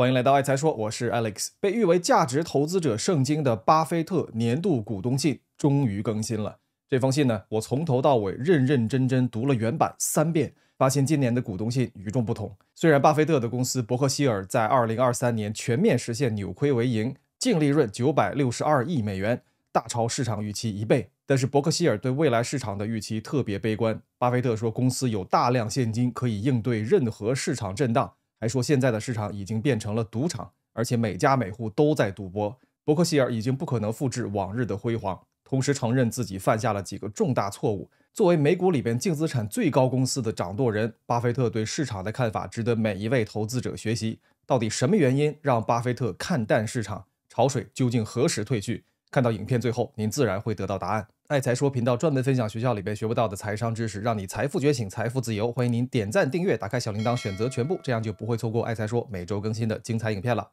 欢迎来到爱财说，我是 Alex。被誉为价值投资者圣经的巴菲特年度股东信终于更新了。这封信呢，我从头到尾认认真真读了原版三遍，发现今年的股东信与众不同。虽然巴菲特的公司伯克希尔在二零二三年全面实现扭亏为盈，净利润九百六十二亿美元，大超市场预期一倍，但是伯克希尔对未来市场的预期特别悲观。巴菲特说，公司有大量现金可以应对任何市场震荡。还说现在的市场已经变成了赌场，而且每家每户都在赌博。伯克希尔已经不可能复制往日的辉煌，同时承认自己犯下了几个重大错误。作为美股里边净资产最高公司的掌舵人，巴菲特对市场的看法值得每一位投资者学习。到底什么原因让巴菲特看淡市场？潮水究竟何时退去？看到影片最后，您自然会得到答案。爱财说频道专门分享学校里边学不到的财商知识，让你财富觉醒，财富自由。欢迎您点赞、订阅，打开小铃铛，选择全部，这样就不会错过爱财说每周更新的精彩影片了。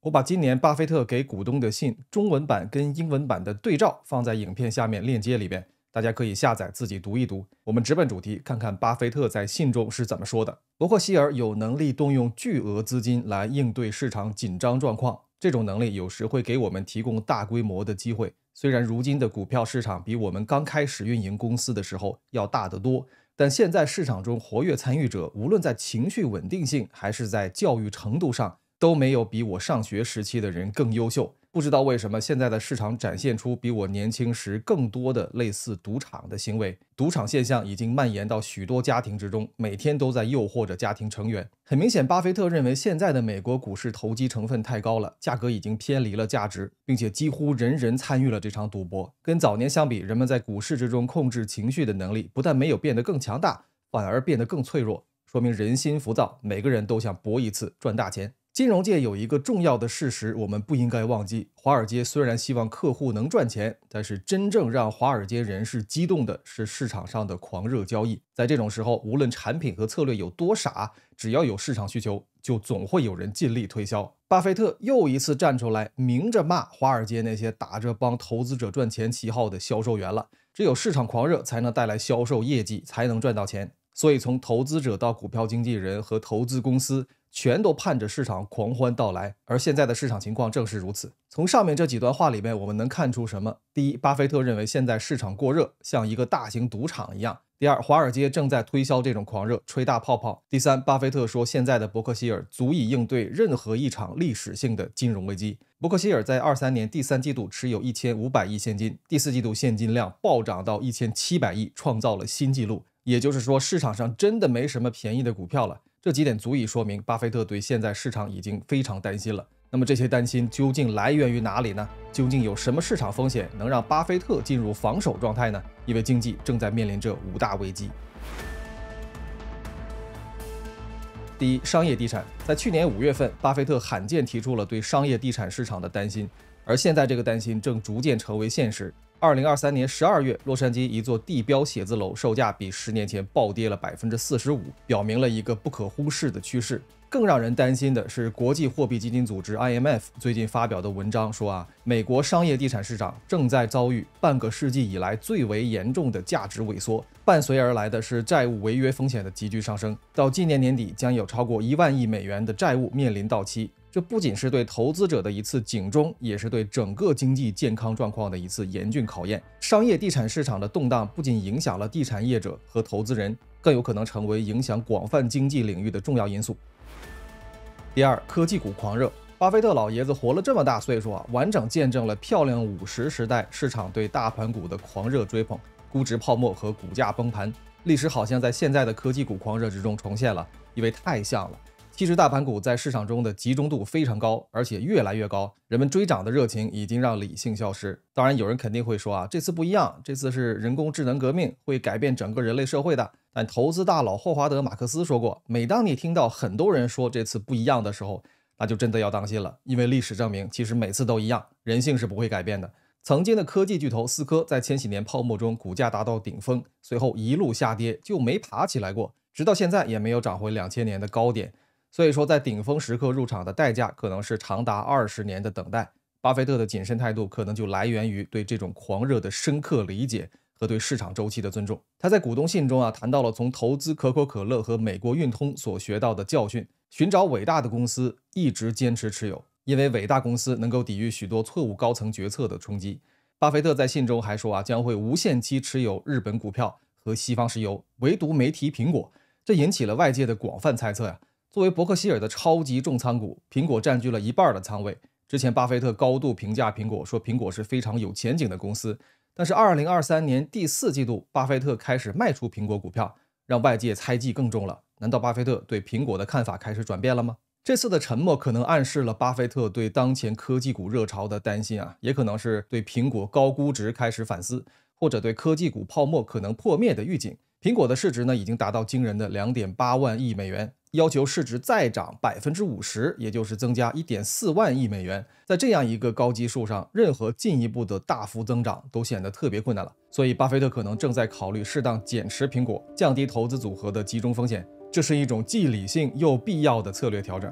我把今年巴菲特给股东的信中文版跟英文版的对照放在影片下面链接里边。大家可以下载自己读一读。我们直奔主题，看看巴菲特在信中是怎么说的。伯克希尔有能力动用巨额资金来应对市场紧张状况，这种能力有时会给我们提供大规模的机会。虽然如今的股票市场比我们刚开始运营公司的时候要大得多，但现在市场中活跃参与者，无论在情绪稳定性还是在教育程度上，都没有比我上学时期的人更优秀。不知道为什么，现在的市场展现出比我年轻时更多的类似赌场的行为。赌场现象已经蔓延到许多家庭之中，每天都在诱惑着家庭成员。很明显，巴菲特认为现在的美国股市投机成分太高了，价格已经偏离了价值，并且几乎人人参与了这场赌博。跟早年相比，人们在股市之中控制情绪的能力不但没有变得更强大，反而变得更脆弱，说明人心浮躁，每个人都想搏一次赚大钱。金融界有一个重要的事实，我们不应该忘记：华尔街虽然希望客户能赚钱，但是真正让华尔街人士激动的是市场上的狂热交易。在这种时候，无论产品和策略有多傻，只要有市场需求，就总会有人尽力推销。巴菲特又一次站出来，明着骂华尔街那些打着帮投资者赚钱旗号的销售员了。只有市场狂热才能带来销售业绩，才能赚到钱。所以，从投资者到股票经纪人和投资公司。全都盼着市场狂欢到来，而现在的市场情况正是如此。从上面这几段话里面，我们能看出什么？第一，巴菲特认为现在市场过热，像一个大型赌场一样；第二，华尔街正在推销这种狂热，吹大泡泡；第三，巴菲特说现在的伯克希尔足以应对任何一场历史性的金融危机。伯克希尔在二三年第三季度持有一千五百亿现金，第四季度现金量暴涨到一千七百亿，创造了新纪录。也就是说，市场上真的没什么便宜的股票了。这几点足以说明，巴菲特对现在市场已经非常担心了。那么这些担心究竟来源于哪里呢？究竟有什么市场风险能让巴菲特进入防守状态呢？因为经济正在面临着五大危机。第一，商业地产，在去年五月份，巴菲特罕见提出了对商业地产市场的担心，而现在这个担心正逐渐成为现实。二零二三年十二月，洛杉矶一座地标写字楼售价比十年前暴跌了百分之四十五，表明了一个不可忽视的趋势。更让人担心的是，国际货币基金组织 （IMF） 最近发表的文章说，啊，美国商业地产市场正在遭遇半个世纪以来最为严重的价值萎缩，伴随而来的是债务违约风险的急剧上升。到今年年底，将有超过一万亿美元的债务面临到期。这不仅是对投资者的一次警钟，也是对整个经济健康状况的一次严峻考验。商业地产市场的动荡不仅影响了地产业者和投资人，更有可能成为影响广泛经济领域的重要因素。第二，科技股狂热。巴菲特老爷子活了这么大岁数啊，完整见证了漂亮五十时代市场对大盘股的狂热追捧、估值泡沫和股价崩盘，历史好像在现在的科技股狂热之中重现了，因为太像了。其实大盘股在市场中的集中度非常高，而且越来越高。人们追涨的热情已经让理性消失。当然，有人肯定会说啊，这次不一样，这次是人工智能革命，会改变整个人类社会的。但投资大佬霍华德·马克思说过，每当你听到很多人说这次不一样的时候，那就真的要当心了，因为历史证明，其实每次都一样，人性是不会改变的。曾经的科技巨头思科在千禧年泡沫中股价达到顶峰，随后一路下跌，就没爬起来过，直到现在也没有涨回两千年的高点。所以说，在顶峰时刻入场的代价可能是长达二十年的等待。巴菲特的谨慎态度可能就来源于对这种狂热的深刻理解和对市场周期的尊重。他在股东信中啊谈到了从投资可口可乐和美国运通所学到的教训：寻找伟大的公司，一直坚持持有，因为伟大公司能够抵御许多错误高层决策的冲击。巴菲特在信中还说啊，将会无限期持有日本股票和西方石油，唯独没提苹果，这引起了外界的广泛猜测呀。作为伯克希尔的超级重仓股，苹果占据了一半的仓位。之前，巴菲特高度评价苹果，说苹果是非常有前景的公司。但是，二零二三年第四季度，巴菲特开始卖出苹果股票，让外界猜忌更重了。难道巴菲特对苹果的看法开始转变了吗？这次的沉默可能暗示了巴菲特对当前科技股热潮的担心啊，也可能是对苹果高估值开始反思，或者对科技股泡沫可能破灭的预警。苹果的市值呢，已经达到惊人的两点八万亿美元。要求市值再涨百分之五十，也就是增加一点四万亿美元，在这样一个高基数上，任何进一步的大幅增长都显得特别困难了。所以，巴菲特可能正在考虑适当减持苹果，降低投资组合的集中风险，这是一种既理性又必要的策略调整。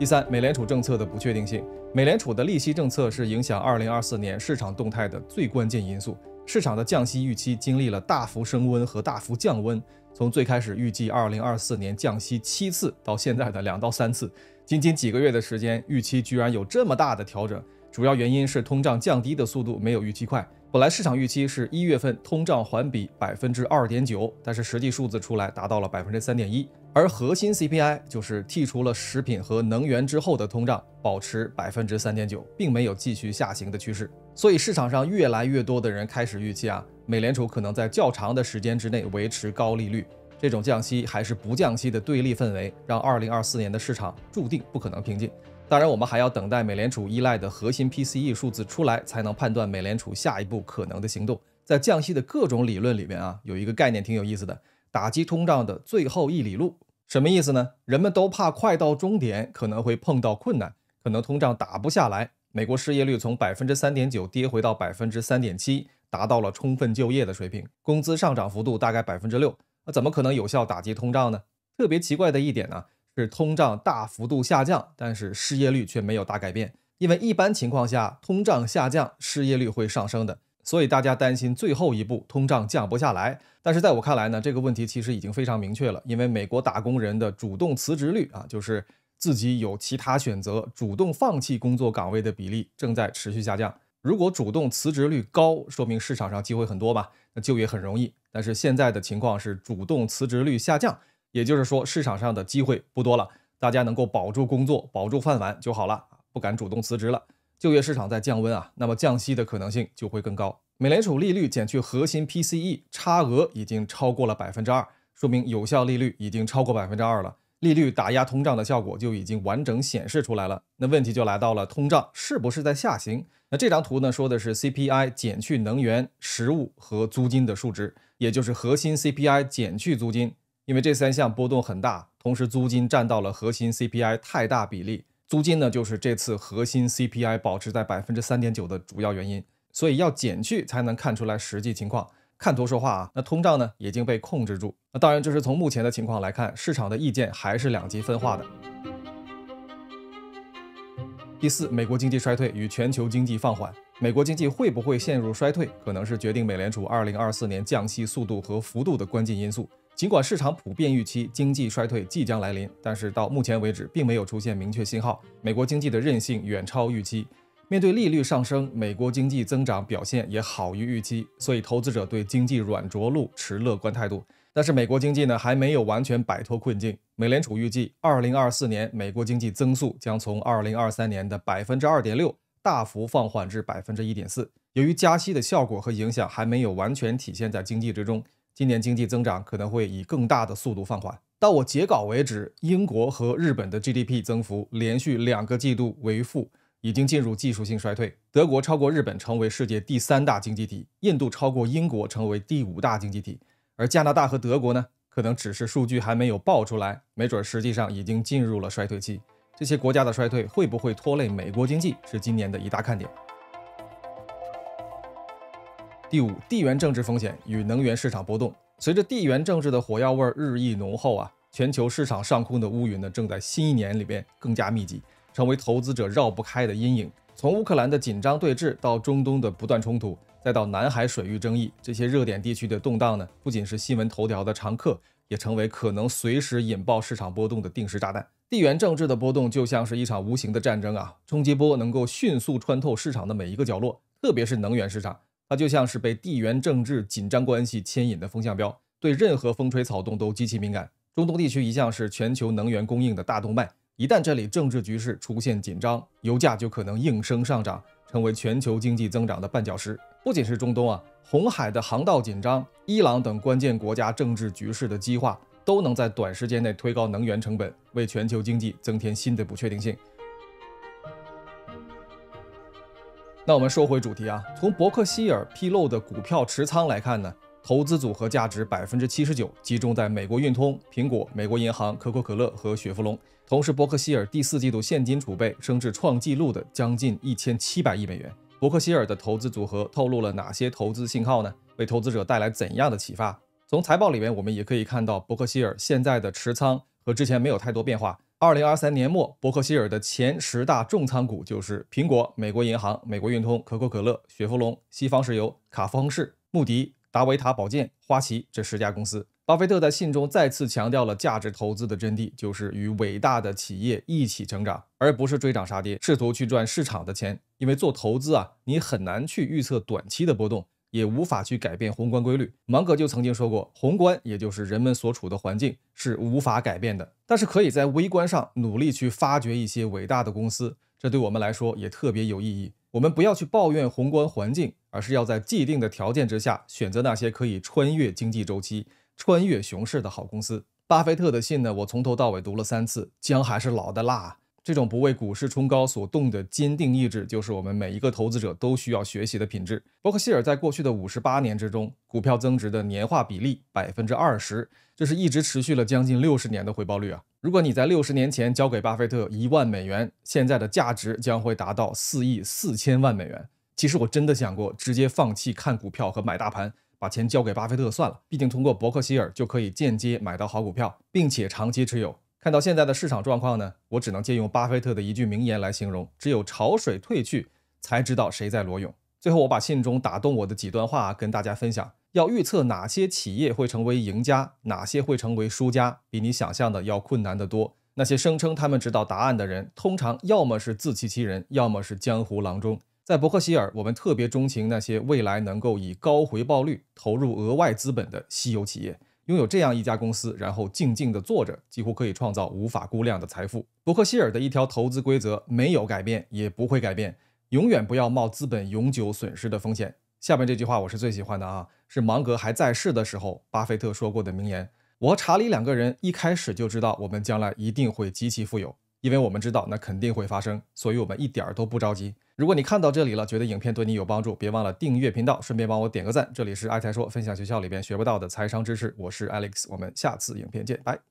第三，美联储政策的不确定性。美联储的利息政策是影响二零二四年市场动态的最关键因素。市场的降息预期经历了大幅升温和大幅降温。从最开始预计2024年降息七次到现在的两到三次，仅仅几个月的时间，预期居然有这么大的调整，主要原因是通胀降低的速度没有预期快。本来市场预期是一月份通胀环比百分之二点九，但是实际数字出来达到了百分之三点一，而核心 CPI 就是剔除了食品和能源之后的通胀，保持百分之三点九，并没有继续下行的趋势。所以市场上越来越多的人开始预期啊，美联储可能在较长的时间之内维持高利率，这种降息还是不降息的对立氛围，让二零二四年的市场注定不可能平静。当然，我们还要等待美联储依赖的核心 PCE 数字出来，才能判断美联储下一步可能的行动。在降息的各种理论里面啊，有一个概念挺有意思的，打击通胀的最后一里路，什么意思呢？人们都怕快到终点可能会碰到困难，可能通胀打不下来。美国失业率从百分之三点九跌回到百分之三点七，达到了充分就业的水平，工资上涨幅度大概百分之六，那怎么可能有效打击通胀呢？特别奇怪的一点呢。是通胀大幅度下降，但是失业率却没有大改变，因为一般情况下，通胀下降，失业率会上升的。所以大家担心最后一步通胀降不下来。但是在我看来呢，这个问题其实已经非常明确了，因为美国打工人的主动辞职率啊，就是自己有其他选择，主动放弃工作岗位的比例正在持续下降。如果主动辞职率高，说明市场上机会很多吧，那就业很容易。但是现在的情况是主动辞职率下降。也就是说，市场上的机会不多了，大家能够保住工作、保住饭碗就好了，不敢主动辞职了。就业市场在降温啊，那么降息的可能性就会更高。美联储利率减去核心 PCE 差额已经超过了百分之二，说明有效利率已经超过百分之二了，利率打压通胀的效果就已经完整显示出来了。那问题就来到了通胀是不是在下行？那这张图呢，说的是 CPI 减去能源、食物和租金的数值，也就是核心 CPI 减去租金。因为这三项波动很大，同时租金占到了核心 CPI 太大比例，租金呢就是这次核心 CPI 保持在百分之三点九的主要原因，所以要减去才能看出来实际情况。看图说话啊，那通胀呢已经被控制住。那当然，这是从目前的情况来看，市场的意见还是两极分化的。第四，美国经济衰退与全球经济放缓，美国经济会不会陷入衰退，可能是决定美联储二零二四年降息速度和幅度的关键因素。尽管市场普遍预期经济衰退即将来临，但是到目前为止并没有出现明确信号。美国经济的韧性远超预期，面对利率上升，美国经济增长表现也好于预期，所以投资者对经济软着陆持乐观态度。但是，美国经济呢还没有完全摆脱困境。美联储预计，2024年美国经济增速将从2023年的2.6%大幅放缓至1.4%。由于加息的效果和影响还没有完全体现在经济之中。今年经济增长可能会以更大的速度放缓。到我截稿为止，英国和日本的 GDP 增幅连续两个季度为负，已经进入技术性衰退。德国超过日本成为世界第三大经济体，印度超过英国成为第五大经济体。而加拿大和德国呢？可能只是数据还没有报出来，没准实际上已经进入了衰退期。这些国家的衰退会不会拖累美国经济，是今年的一大看点。第五，地缘政治风险与能源市场波动。随着地缘政治的火药味日益浓厚啊，全球市场上空的乌云呢，正在新一年里边更加密集，成为投资者绕不开的阴影。从乌克兰的紧张对峙，到中东的不断冲突，再到南海水域争议，这些热点地区的动荡呢，不仅是新闻头条的常客，也成为可能随时引爆市场波动的定时炸弹。地缘政治的波动就像是一场无形的战争啊，冲击波能够迅速穿透市场的每一个角落，特别是能源市场。它就像是被地缘政治紧张关系牵引的风向标，对任何风吹草动都极其敏感。中东地区一向是全球能源供应的大动脉，一旦这里政治局势出现紧张，油价就可能应声上涨，成为全球经济增长的绊脚石。不仅是中东啊，红海的航道紧张、伊朗等关键国家政治局势的激化，都能在短时间内推高能源成本，为全球经济增添新的不确定性。那我们说回主题啊，从伯克希尔披露的股票持仓来看呢，投资组合价值百分之七十九集中在美国运通、苹果、美国银行、可口可乐和雪佛龙。同时，伯克希尔第四季度现金储备升至创纪录的将近一千七百亿美元。伯克希尔的投资组合透露了哪些投资信号呢？为投资者带来怎样的启发？从财报里面我们也可以看到，伯克希尔现在的持仓和之前没有太多变化。二零二三年末，伯克希尔的前十大重仓股就是苹果、美国银行、美国运通、可口可乐、雪佛龙、西方石油、卡夫亨氏、穆迪、达维塔保健、花旗这十家公司。巴菲特在信中再次强调了价值投资的真谛，就是与伟大的企业一起成长，而不是追涨杀跌，试图去赚市场的钱。因为做投资啊，你很难去预测短期的波动。也无法去改变宏观规律。芒格就曾经说过，宏观也就是人们所处的环境是无法改变的，但是可以在微观上努力去发掘一些伟大的公司，这对我们来说也特别有意义。我们不要去抱怨宏观环境，而是要在既定的条件之下，选择那些可以穿越经济周期、穿越熊市的好公司。巴菲特的信呢，我从头到尾读了三次，姜还是老的辣。这种不为股市冲高所动的坚定意志，就是我们每一个投资者都需要学习的品质。伯克希尔在过去的五十八年之中，股票增值的年化比例百分之二十，这是一直持续了将近六十年的回报率啊！如果你在六十年前交给巴菲特一万美元，现在的价值将会达到四亿四千万美元。其实我真的想过直接放弃看股票和买大盘，把钱交给巴菲特算了，毕竟通过伯克希尔就可以间接买到好股票，并且长期持有。看到现在的市场状况呢，我只能借用巴菲特的一句名言来形容：只有潮水退去，才知道谁在裸泳。最后，我把信中打动我的几段话跟大家分享。要预测哪些企业会成为赢家，哪些会成为输家，比你想象的要困难得多。那些声称他们知道答案的人，通常要么是自欺欺人，要么是江湖郎中。在伯克希尔，我们特别钟情那些未来能够以高回报率投入额外资本的稀有企业。拥有这样一家公司，然后静静地坐着，几乎可以创造无法估量的财富。伯克希尔的一条投资规则没有改变，也不会改变，永远不要冒资本永久损失的风险。下面这句话我是最喜欢的啊，是芒格还在世的时候，巴菲特说过的名言。我和查理两个人一开始就知道，我们将来一定会极其富有。因为我们知道那肯定会发生，所以我们一点儿都不着急。如果你看到这里了，觉得影片对你有帮助，别忘了订阅频道，顺便帮我点个赞。这里是爱财说，分享学校里边学不到的财商知识。我是 Alex，我们下次影片见，拜。